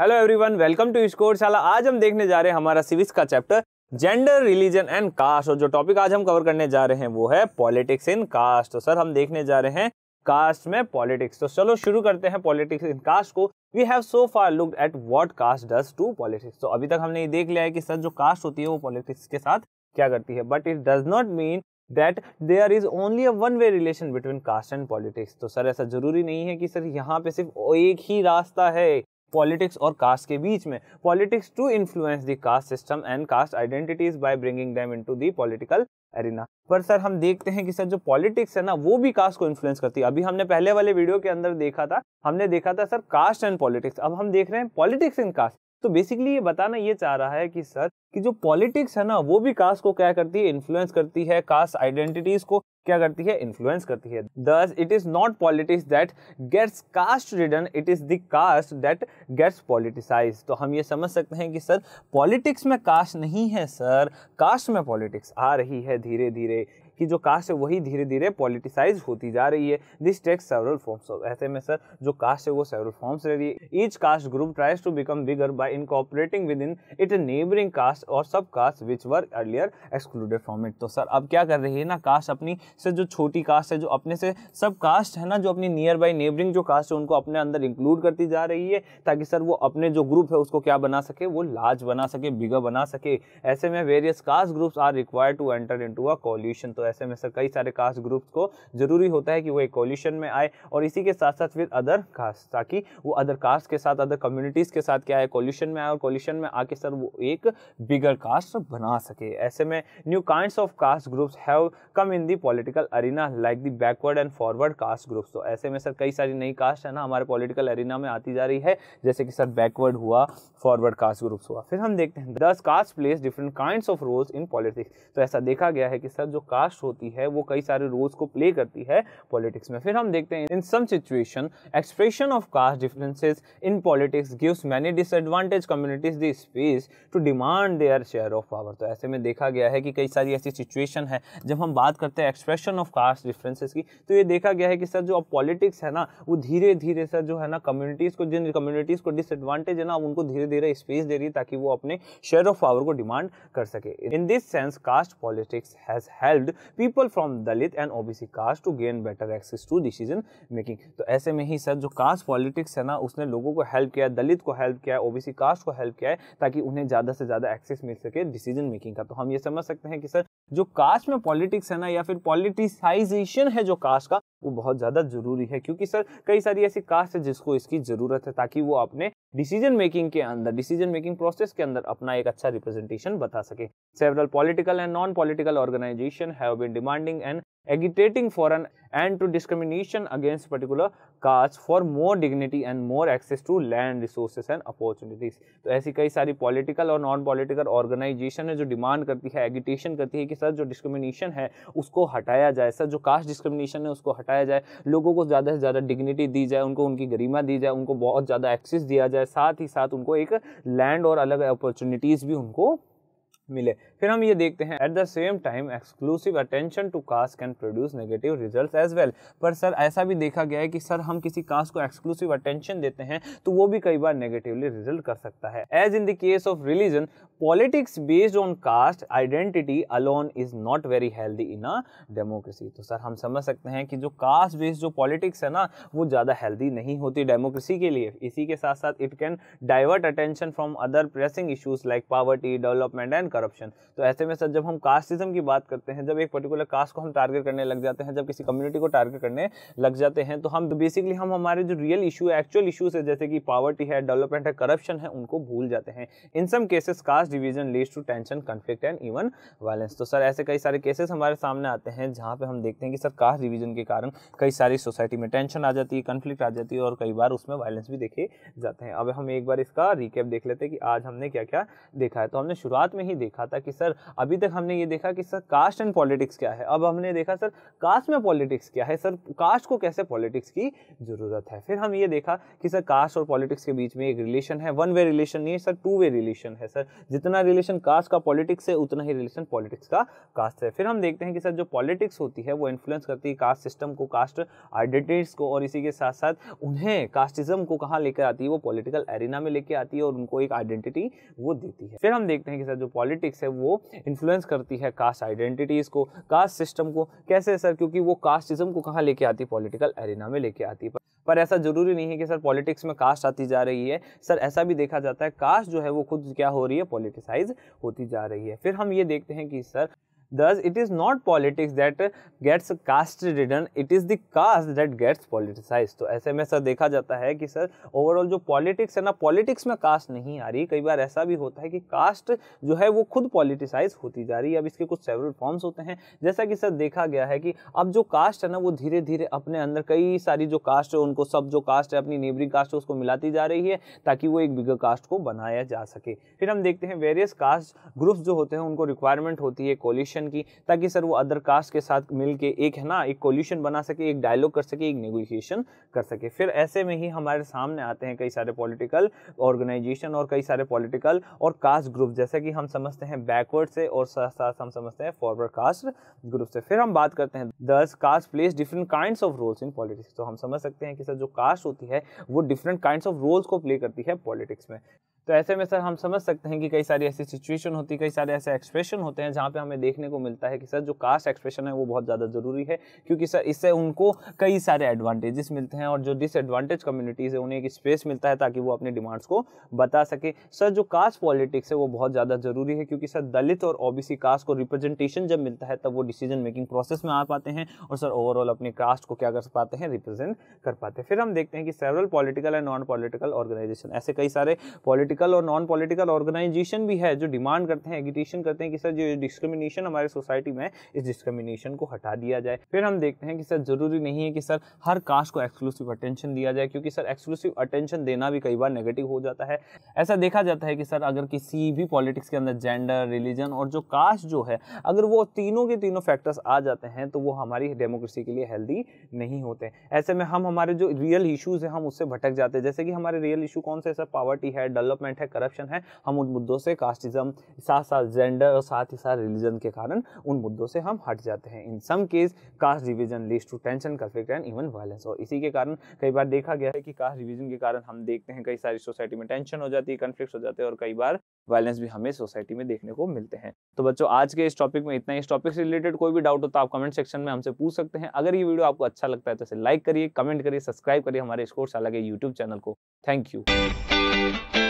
Hello everyone welcome to Scoreshala आज हम देखने जा रहे हैं हमारा सिविक्स का chapter gender religion and caste और जो टॉपिक आज हम कवर करने जा रहे हैं वो है पॉलिटिक्स इन कास्ट तो सर हम देखने जा रहे हैं कास्ट में पॉलिटिक्स तो चलो शुरू करते हैं पॉलिटिक्स इन कास्ट को we have so far look at what caste does to politics तो अभी तक हमने ये देख लिया है कि सर जो कास्ट होती है वो पॉलिटिक्स के साथ क्या करती है but it does not mean that there is only a one way relation between caste and politics तो सर ऐसा जरूरी नहीं है कि सर यहाँ पे सिर्फ एक ही रास्ता है पॉलिटिक्स और कास्ट के बीच में politics to influence the caste system and caste identities by bringing them into the political arena पर सर हम देखते हैं कि सर जो पॉलिटिक्स है ना वो भी कास्ट को इन्फ्लुएंस करती है अभी हमने पहले वाले वीडियो के अंदर देखा था हमने देखा था सर कास्ट एंड पॉलिटिक्स अब हम देख रहे हैं पॉलिटिक्स इन कास्ट तो बेसिकली ये बताना ये चाह रहा है कि सर कि जो पॉलिटिक्स है ना वो भी कास्ट को क्या करती है इन्फ्लुएंस करती है कास्ट आइडेंटिटीज को क्या करती है इन्फ्लुएंस करती है thus it is not politics that gets caste ridden it is the caste that gets politicise तो हम ये समझ सकते हैं कि सर पॉलिटिक्स में कास्ट नहीं है सर कास्ट में पॉलिटिक्स आ रही है धीरे धीरे कि जो कास्ट है वही धीरे धीरे पॉलिटिसाइज होती जा रही है this takes several forms of ऐसे में सर जो कास्ट है वो सेवरल फॉर्म्स ले रही है each caste group tries to become bigger by incorporating within it neighbouring caste और sub caste which were earlier excluded from it तो सर अब क्या कर रही है ना कास्ट अपनी से जो छोटी कास्ट है जो अपने से सब कास्ट है ना जो अपनी नियर बाई नेबरिंग जो कास्ट है उनको अपने अंदर इंक्लूड करती जा रही है ताकि सर वो अपने जो ग्रुप है उसको क्या बना सके वो लार्ज बना सके बिगर बना सके ऐसे में various caste groups are required to enter into a coalition तो ऐसे में सर कई सारे कास्ट ग्रुप्स को ज़रूरी होता है कि वो एक कोलिशन में आए और इसी के साथ साथ विद अदर कास्ट ताकि वो अदर कास्ट के साथ अदर कम्युनिटीज़ के साथ क्या है कोलिशन में आए और कोलिशन में आके सर वो एक बिगर कास्ट बना सके ऐसे में new kind of caste groups have come in the political arena like the backward and forward caste groups तो ऐसे में सर कई सारी नई कास्ट है ना हमारे पॉलिटिकल अरीना में आती जा रही है जैसे कि सर बैकवर्ड हुआ फॉरवर्ड कास्ट ग्रुप्स हुआ फिर हम देखते हैं thus caste plays different kind of roles in politics तो ऐसा देखा गया है कि सर जो कास्ट कास्ट होती है वो कई सारे रोल्स को प्ले करती है पॉलिटिक्स में फिर हम देखते हैं in some situation expression of caste differences in politics gives many disadvantage communities the space to demand their share of power तो ऐसे में देखा गया है कि कई सारी ऐसी सिचुएशन है जब हम बात करते हैं एक्सप्रेशन ऑफ कास्ट डिफरेंसेस की तो ये देखा गया है कि सर जो अब पॉलिटिक्स है ना वो धीरे धीरे सर जो है ना कम्युनिटीज़ को जिन कम्युनिटीज़ को डिसएडवांटेज है ना उनको धीरे धीरे स्पेस दे रही है ताकि वो अपने शेयर ऑफ पावर को डिमांड कर सके in this sense caste politics has helped people from Dalit and OBC caste to gain better access to decision making तो ऐसे में ही सर जो कास्ट पॉलिटिक्स है ना उसने लोगों को हेल्प किया दलित को हेल्प किया ओबीसी कास्ट को हेल्प किया है ताकि उन्हें ज़्यादा से ज़्यादा एक्सेस मिल सके डिसीजन मेकिंग का तो हम ये समझ सकते हैं कि सर जो कास्ट में पॉलिटिक्स है ना या फिर पॉलिटिसाइजेशन है जो कास्ट का वो बहुत ज़्यादा ज़रूरी है क्योंकि सर कई सारी ऐसी कास्ट है जिसको इसकी ज़रूरत है ताकि वो अपने डिसीजन मेकिंग के अंदर डिसीजन मेकिंग प्रोसेस के अंदर अपना एक अच्छा रिप्रेजेंटेशन बता सके several political and non political organisation have been demanding and agitating for an end to discrimination against particular caste for more dignity and more access to land resources and opportunities तो ऐसी कई सारी political और non political organisation है जो demand करती है agitation करती है कि सर जो डिस्क्रिमिनेशन है उसको हटाया जाए सर जो कास्ट डिस्क्रिमिनेशन है उसको हटाया जाए लोगों को ज़्यादा से ज़्यादा डिग्निटी दी जाए उनको उनकी गरिमा दी जाए उनको बहुत ज़्यादा एक्सेस दिया जाए साथ ही साथ उनको एक लैंड और अलग अपॉर्चुनिटीज़ भी उनको मिले फिर हम ये देखते हैं at the same time exclusive attention to caste can produce negative result as well पर सर ऐसा भी देखा गया है कि सर हम किसी कास्ट को एक्सक्लूसिव अटेंशन देते हैं तो वो भी कई बार नेगेटिवली रिजल्ट कर सकता है as in the case of religion politics based on caste identity alone is not very healthy in a democracy तो सर हम समझ सकते हैं कि जो कास्ट बेस्ड जो पॉलिटिक्स है ना वो ज़्यादा हेल्दी नहीं होती डेमोक्रेसी के लिए इसी के साथ साथ it can divert attention from other pressing issues like poverty development and corruption तो ऐसे में सर जब हम कास्टिज्म की बात करते हैं जब एक पर्टिकुलर कास्ट को हम टारगेट करने लग जाते हैं जब किसी कम्युनिटी को टारगेट करने लग जाते हैं तो हम बेसिकली हम हमारे जो रियल इशू एक्चुअल इशूज है जैसे कि पावर्टी है डेवलपमेंट है करप्शन है उनको भूल जाते हैं in some cases caste division leads to tension conflict and even violence तो सर ऐसे कई सारे केसेस हमारे सामने आते हैं जहाँ पर हम देखते हैं कि सर कास्ट डिवीजन के कारण कई सारी सोसाइटी में टेंशन आ जाती है कन्फ्लिक्ट आ जाती है और कई बार उसमें वायलेंस भी देखे जाते हैं अब हम एक बार इसका रिकेप देख लेते हैं कि आज हमने क्या क्या देखा है तो हमने शुरुआत में ही देखा था कि सर अभी तक हमने ये देखा कि सर कास्ट एंड पॉलिटिक्स क्या है अब हमने देखा सर कास्ट में पॉलिटिक्स क्या है सर कास्ट को कैसे पॉलिटिक्स की ज़रूरत है फिर हम ये देखा कि सर कास्ट और पॉलिटिक्स के बीच में एक रिलेशन है वन वे रिलेशन नहीं है सर टू वे रिलेशन है सर जितना रिलेशन कास्ट का पॉलिटिक्स है उतना ही रिलेशन पॉलिटिक्स का कास्ट है फिर हम देखते हैं कि सर जो पॉलिटिक्स होती है वो इन्फ्लुएंस करती है कास्ट सिस्टम को कास्ट आइडेंटिटीज को और इसी के साथ साथ उन्हें कास्टिज्म को कहाँ लेकर आती है वो पॉलिटिकल एरिना में लेके आती है और उनको एक आइडेंटिटी वो देती है फिर हम देखते हैं कि सर जो पॉलिटिक्स पॉलिटिक्स है वो इन्फ्लुएंस करती है कास्ट आइडेंटिटीज़ को कास्ट सिस्टम को कैसे सर क्योंकि वो कास्टिज्म को कहाँ लेके आती है पॉलिटिकल एरिना में लेके आती है पर ऐसा ज़रूरी नहीं है कि सर पॉलिटिक्स में कास्ट आती जा रही है सर ऐसा भी देखा जाता है कास्ट जो है वो खुद क्या हो रही है पॉलिटिसाइज होती जा रही है फिर हम ये देखते हैं कि sir Thus, it is not politics that gets caste ridden, it is the caste that gets politicized. तो ऐसे में सर देखा जाता है कि सर ओवरऑल जो पॉलिटिक्स है ना पॉलिटिक्स में कास्ट नहीं आ रही कई बार ऐसा भी होता है कि कास्ट जो है वो खुद पॉलिटिसाइज होती जा रही है अब इसके कुछ सेवरल फॉर्म्स होते हैं जैसा कि सर देखा गया है कि अब जो कास्ट है ना वो धीरे धीरे अपने अंदर कई सारी जो कास्ट है उनको सब जो कास्ट है अपनी नेबरिंग कास्ट है उसको मिलाती जा रही है ताकि वो एक बिगर कास्ट को बनाया जा सके फिर हम देखते हैं वेरियस कास्ट ग्रुप्स जो होते हैं उनको रिक्वायरमेंट होती है कोलिशन नेशन की ताकि सर वो अदर कास्ट के साथ मिल के एक है ना एक कोल्यूशन बना सके एक डायलॉग कर सके एक नेगोशिएशन कर सके फिर ऐसे में ही हमारे सामने आते हैं कई सारे पॉलिटिकल ऑर्गेनाइजेशन और कई सारे पॉलिटिकल और कास्ट ग्रुप जैसे कि हम समझते हैं बैकवर्ड से और साथ साथ हम समझते हैं फॉरवर्ड कास्ट ग्रुप से फिर हम बात करते हैं thus caste plays different kind of roles in politics तो हम समझ सकते हैं कि सर जो कास्ट होती है वो डिफरेंट काइंड ऑफ रोल्स को प्ले करती है पॉलिटिक्स में तो ऐसे में सर हम समझ सकते हैं कि कई सारी ऐसी सिचुएशन होती है कई सारे ऐसे एक्सप्रेशन होते हैं जहाँ पे हमें देखने देखने को मिलता है कि सर जो कास्ट एक्सप्रेशन है वो बहुत ज़्यादा ज़रूरी है क्योंकि सर इससे उनको कई सारे एडवांटेजेस मिलते हैं और जो डिसएडवांटेज कम्युनिटीज़ है उन्हें एक स्पेस मिलता है ताकि वो अपने डिमांड्स को बता सके सर जो कास्ट पॉलिटिक्स है वो बहुत ज़्यादा ज़रूरी है क्योंकि सर दलित और ओ कास्ट को रिप्रेजेंटेशन जब मिलता है तब वो डिसीजन मेकिंग प्रोसेस में आ पाते हैं और सर ओवरऑल अपने कास्ट को क्या कर पाते हैं रिप्रेजेंट कर पाते हैं फिर हम देखते हैं कि several political and non political organisation ऐसे कई सारे पॉलिटिकल और नॉन पॉलिटिकल ऑर्गेनाइजेशन भी है जो डिमांड करते हैं एगिटेशन करते हैं कि सर जो डिस्क्रिमिनेशन हमारे हमारे सोसाइटी में इस डिस्क्रिमिनेशन को हटा दिया जाए फिर हम देखते हैं कि सर ज़रूरी नहीं है कि सर हर कास्ट को एक्सक्लूसिव अटेंशन दिया जाए क्योंकि सर एक्सक्लूसिव अटेंशन देना भी कई बार नेगेटिव हो जाता है ऐसा देखा जाता है कि सर अगर किसी भी पॉलिटिक्स के अंदर जेंडर रिलीजन और जो कास्ट जो है अगर वो तीनों के तीनों फैक्टर्स आ जाते हैं तो वो हमारी डेमोक्रेसी के लिए हेल्दी नहीं होते ऐसे में हम हमारे जो रियल इशूज़ हैं हम उससे भटक जाते हैं जैसे कि हमारे रियल इशू कौन से सर पावर्टी है डेवलपमेंट है करप्शन है हम उन मुद्दों से कास्टिज्म साथ साथ जेंडर और साथ ही साथ रिलीजन के कारण कारण उन मुद्दों से हम हट जाते हैं in some case caste division leads to tension conflict and even violence और इसी के कारण कई बार देखा गया है कि कास्ट डिवीजन के कारण हम देखते हैं कई सारी सोसाइटी में टेंशन हो जाती है कन्फ्लिक्ट हो जाते हैं और कई बार वायलेंस भी हमें सोसाइटी में देखने को मिलते हैं तो बच्चों आज के इस टॉपिक में इतना ही इस टॉपिक से रिलेटेड कोई भी डाउट हो तो आप कमेंट सेक्शन में हमसे पूछ सकते हैं अगर ये वीडियो आपको अच्छा लगता है तो इसे लाइक करिए कमेंट करिए सब्सक्राइब करिए हमारे स्कोर्स अलग है यूट्यूब चैनल को थैंक यू